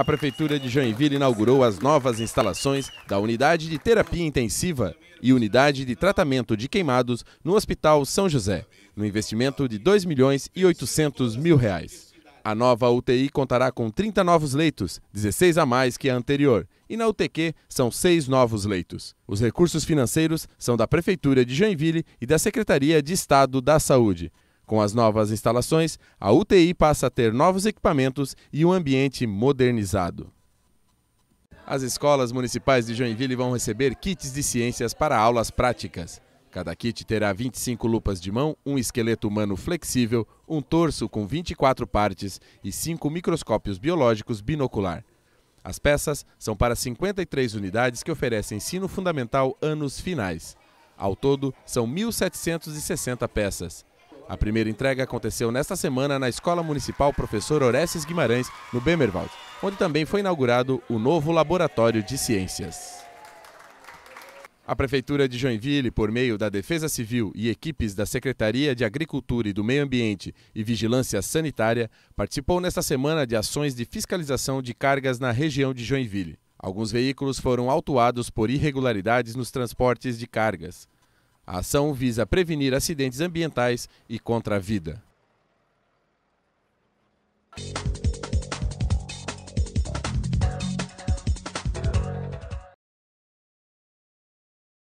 a Prefeitura de Joinville inaugurou as novas instalações da Unidade de Terapia Intensiva e Unidade de Tratamento de Queimados no Hospital São José, no investimento de 2 milhões e 800 mil reais. A nova UTI contará com 30 novos leitos, 16 a mais que a anterior, e na UTQ são seis novos leitos. Os recursos financeiros são da Prefeitura de Joinville e da Secretaria de Estado da Saúde. Com as novas instalações, a UTI passa a ter novos equipamentos e um ambiente modernizado. As escolas municipais de Joinville vão receber kits de ciências para aulas práticas. Cada kit terá 25 lupas de mão, um esqueleto humano flexível, um torso com 24 partes e 5 microscópios biológicos binocular. As peças são para 53 unidades que oferecem ensino fundamental anos finais. Ao todo, são 1.760 peças. A primeira entrega aconteceu nesta semana na Escola Municipal Professor Orestes Guimarães, no Bemerwald, onde também foi inaugurado o novo Laboratório de Ciências. A Prefeitura de Joinville, por meio da Defesa Civil e equipes da Secretaria de Agricultura e do Meio Ambiente e Vigilância Sanitária, participou nesta semana de ações de fiscalização de cargas na região de Joinville. Alguns veículos foram autuados por irregularidades nos transportes de cargas. A ação visa prevenir acidentes ambientais e contra a vida.